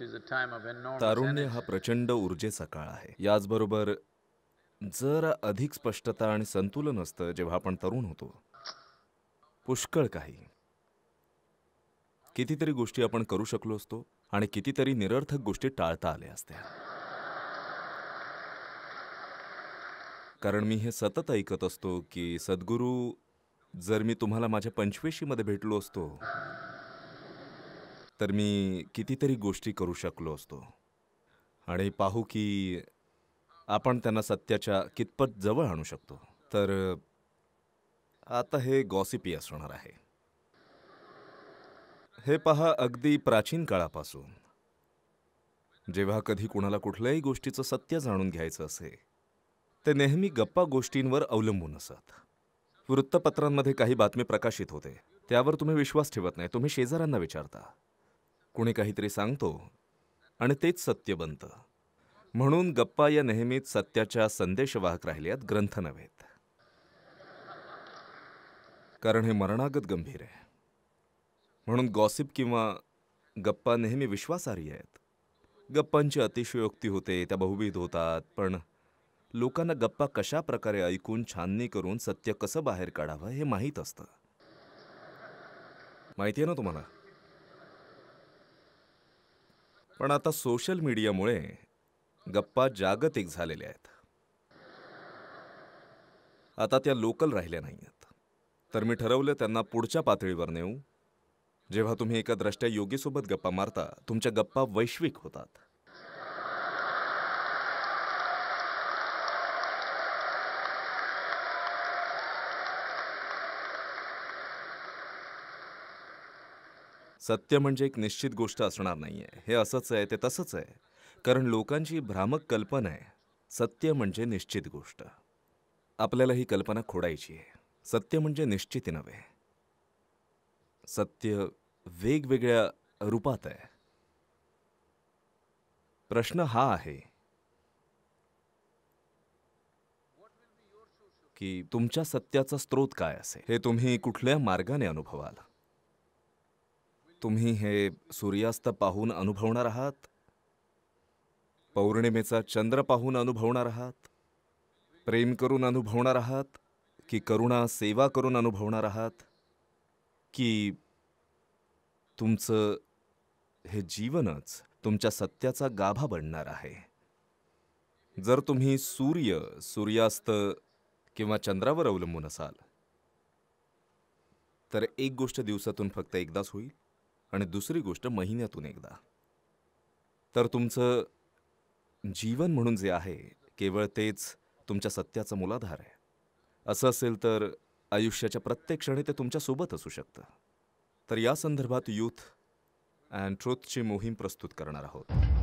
तारुण्य हा प्रचंड ऊर्जेचा काळ आहे याचबरोबर जरा अधिक स्पष्टता आणि संतुलन असतं जेव्हा आपण तरुण होतो पुष्कळ काही कितीतरी गोष्टी आपण करू शकलो असतो आणि कितीतरी निरर्थक गोष्टी टाळता आल्या असत्या कारण मी हे सतत ऐकत असतो की सद्गुरू जर मी तुम्हाला माझ्या मध्ये भेटलो असतो तर मी कितीतरी गोष्टी करू शकलो असतो आणि पाहू की आपण त्यांना सत्याच्या कितपत जवळ आणू शकतो तर आता हे गॉसिपी असणार आहे हे पहा अगदी प्राचीन काळापासून जेव्हा कधी कुणाला कुठल्याही गोष्टीचं सत्य जाणून घ्यायचं असे ते नेहमी गप्पा गोष्टींवर अवलंबून असत वृत्तपत्रांमध्ये काही बातमी प्रकाशित होते त्यावर तुम्ही विश्वास ठेवत नाही तुम्ही शेजाऱ्यांना विचारता कुणी काहीतरी सांगतो आणि तेच सत्य बनतं म्हणून गप्पा या नेहमीच सत्याच्या संदेशवाहक राहिल्यात ग्रंथ नव्हेत कारण हे मरणागत गंभीर आहे म्हणून गॉसिप किंवा गप्पा नेहमी विश्वासार्ह आहेत गप्पांची अतिशयोक्ती होते त्या बहुविध होतात पण लोकांना गप्पा कशा प्रकारे ऐकून छाननी करून सत्य कसं बाहेर काढावं हे माहीत असतं माहिती आहे ना तुम्हाला पण आता सोशल मीडियामुळे गप्पा जागतिक झालेल्या आहेत आता त्या लोकल राहिल्या नाही आहेत तर मी ठरवलं त्यांना पुढच्या पातळीवर नेऊ जेव्हा तुम्ही एका द्रष्ट्या योगीसोबत गप्पा मारता तुमच्या गप्पा वैश्विक होतात सत्य म्हणजे एक निश्चित गोष्ट असणार नाही आहे हे असंच आहे ते तसंच आहे कारण लोकांची भ्रामक कल्पना आहे सत्य म्हणजे निश्चित गोष्ट आपल्याला ही कल्पना खोडायची आहे सत्य म्हणजे निश्चित नव्हे सत्य वेगवेगळ्या रूपात आहे प्रश्न हा आहे की तुमच्या सत्याचा स्रोत काय असेल हे तुम्ही कुठल्या मार्गाने अनुभवाल तुम्ही हे सूर्यास्त पाहून अनुभवणार आहात पौर्णिमेचा चंद्र पाहून अनुभवणार आहात प्रेम करून अनुभवणार आहात की करुणा सेवा करून अनुभवणार आहात की तुमचं हे जीवनच तुमच्या सत्याचा गाभा बनणार आहे जर तुम्ही सूर्य सूर्यास्त किंवा चंद्रावर अवलंबून असाल तर एक गोष्ट दिवसातून फक्त एकदाच होईल आणि दुसरी गोष्ट महिन्यातून एकदा तर तुमचं जीवन म्हणून जे आहे केवळ तेच तुमच्या सत्याचं मूलाधार आहे असं असेल तर आयुष्याच्या प्रत्येक क्षणी ते तुमच्यासोबत असू शकतं तर या संदर्भात यूथ अँड ट्रुथची मोहीम प्रस्तुत करणार आहोत